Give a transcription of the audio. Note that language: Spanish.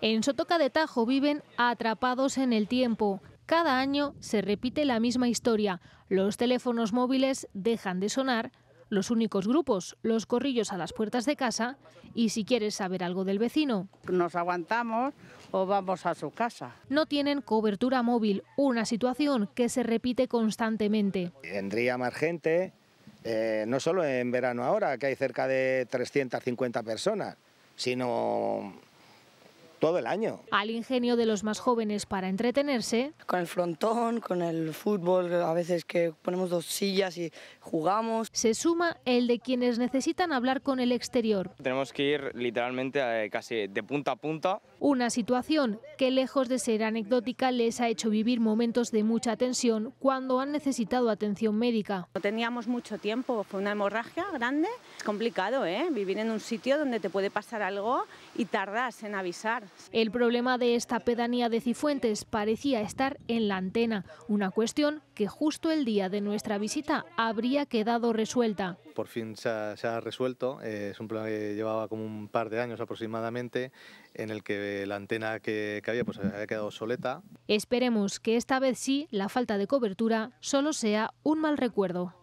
En Sotoca de Tajo viven atrapados en el tiempo. Cada año se repite la misma historia. Los teléfonos móviles dejan de sonar, los únicos grupos, los corrillos a las puertas de casa y si quieres saber algo del vecino. Nos aguantamos o vamos a su casa. No tienen cobertura móvil, una situación que se repite constantemente. Tendría más gente, eh, no solo en verano ahora, que hay cerca de 350 personas, sino todo el año. Al ingenio de los más jóvenes para entretenerse. Con el frontón, con el fútbol, a veces que ponemos dos sillas y jugamos. Se suma el de quienes necesitan hablar con el exterior. Tenemos que ir literalmente eh, casi de punta a punta. Una situación que lejos de ser anecdótica les ha hecho vivir momentos de mucha tensión cuando han necesitado atención médica. No teníamos mucho tiempo, fue una hemorragia grande. Es complicado, ¿eh? Vivir en un sitio donde te puede pasar algo y tardas en avisar. El problema de esta pedanía de Cifuentes parecía estar en la antena, una cuestión que justo el día de nuestra visita habría quedado resuelta. Por fin se ha, resuelto, eh, es un problema que llevaba como un par de años aproximadamente, en el que la antena que, que había pues había quedado soleta. Esperemos que esta vez sí la falta de cobertura solo sea un mal recuerdo.